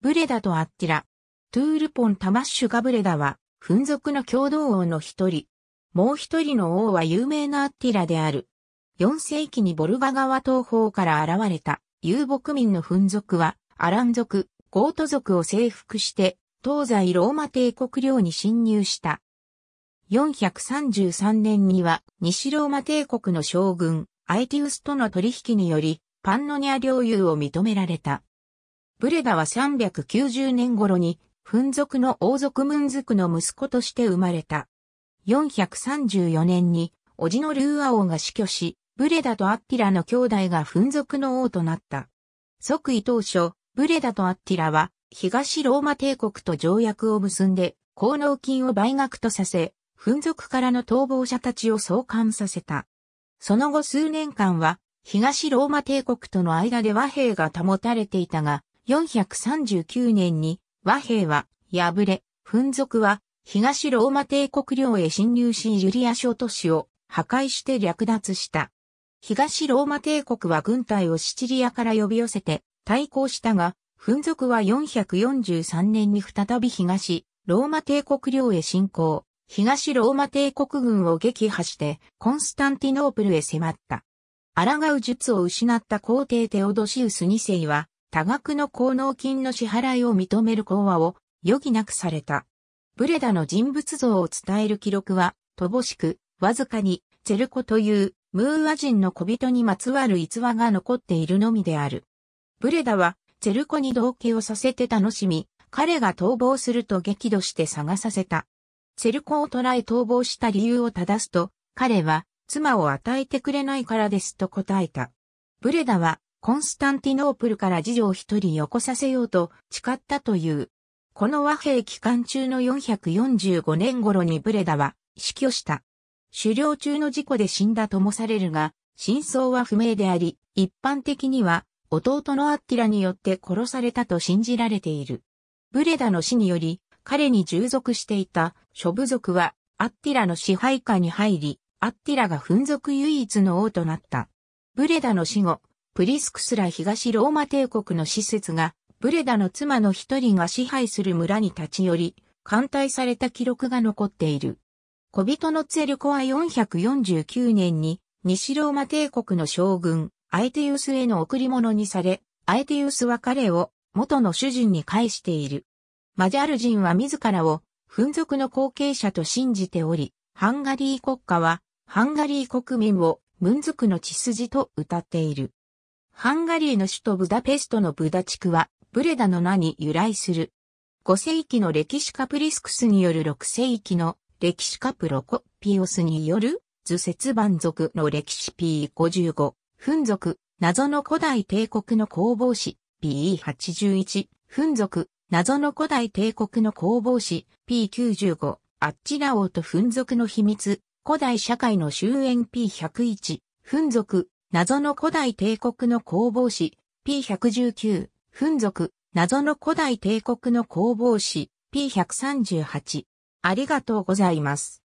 ブレダとアッティラ。トゥールポン・タマッシュ・ガブレダは、紛族の共同王の一人。もう一人の王は有名なアッティラである。4世紀にボルガ川東方から現れた遊牧民の紛族は、アラン族、ゴート族を征服して、東西ローマ帝国領に侵入した。433年には、西ローマ帝国の将軍、アイティウスとの取引により、パンノニア領有を認められた。ブレダは390年頃に、フ族の王族ムンズクの息子として生まれた。434年に、叔父のルーア王が死去し、ブレダとアッティラの兄弟がフ族の王となった。即位当初、ブレダとアッティラは、東ローマ帝国と条約を結んで、功能金を売額とさせ、フ族からの逃亡者たちを送還させた。その後数年間は、東ローマ帝国との間で和平が保たれていたが、439年に和平は敗れ、紛族は東ローマ帝国領へ侵入しユリア諸都市を破壊して略奪した。東ローマ帝国は軍隊をシチリアから呼び寄せて対抗したが、紛族は443年に再び東ローマ帝国領へ侵攻、東ローマ帝国軍を撃破してコンスタンティノープルへ迫った。抗う術を失った皇帝テオドシウス2世は多額の効能金の支払いを認める講話を余儀なくされた。ブレダの人物像を伝える記録は、乏しく、わずかに、チェルコという、ムーア人の小人にまつわる逸話が残っているのみである。ブレダは、チェルコに同居をさせて楽しみ、彼が逃亡すると激怒して探させた。チェルコを捕らえ逃亡した理由を正すと、彼は、妻を与えてくれないからですと答えた。ブレダは、コンスタンティノープルから次女を一人よこさせようと誓ったという。この和平期間中の445年頃にブレダは死去した。狩猟中の事故で死んだともされるが、真相は不明であり、一般的には弟のアッティラによって殺されたと信じられている。ブレダの死により、彼に従属していた諸部族はアッティラの支配下に入り、アッティラが紛族唯一の王となった。ブレダの死後、プリスクスラ東ローマ帝国の施設が、ブレダの妻の一人が支配する村に立ち寄り、艦隊された記録が残っている。小人のツェルコは449年に、西ローマ帝国の将軍、アエティウスへの贈り物にされ、アエティウスは彼を元の主人に返している。マジャル人は自らを、紛族の後継者と信じており、ハンガリー国家は、ハンガリー国民を、ムン族の血筋と歌っている。ハンガリーの首都ブダペストのブダ地区は、ブレダの名に由来する。5世紀の歴史家プリスクスによる6世紀の歴史家プロコピオスによる図説番族の歴史 P55、ン族、謎の古代帝国の工房史 P81、ン族、謎の古代帝国の工房史 P95、アッチラ王とン族の秘密、古代社会の終焉 P101、ン族、謎の古代帝国の工房史、P119、粉族、謎の古代帝国の工房史、P138。ありがとうございます。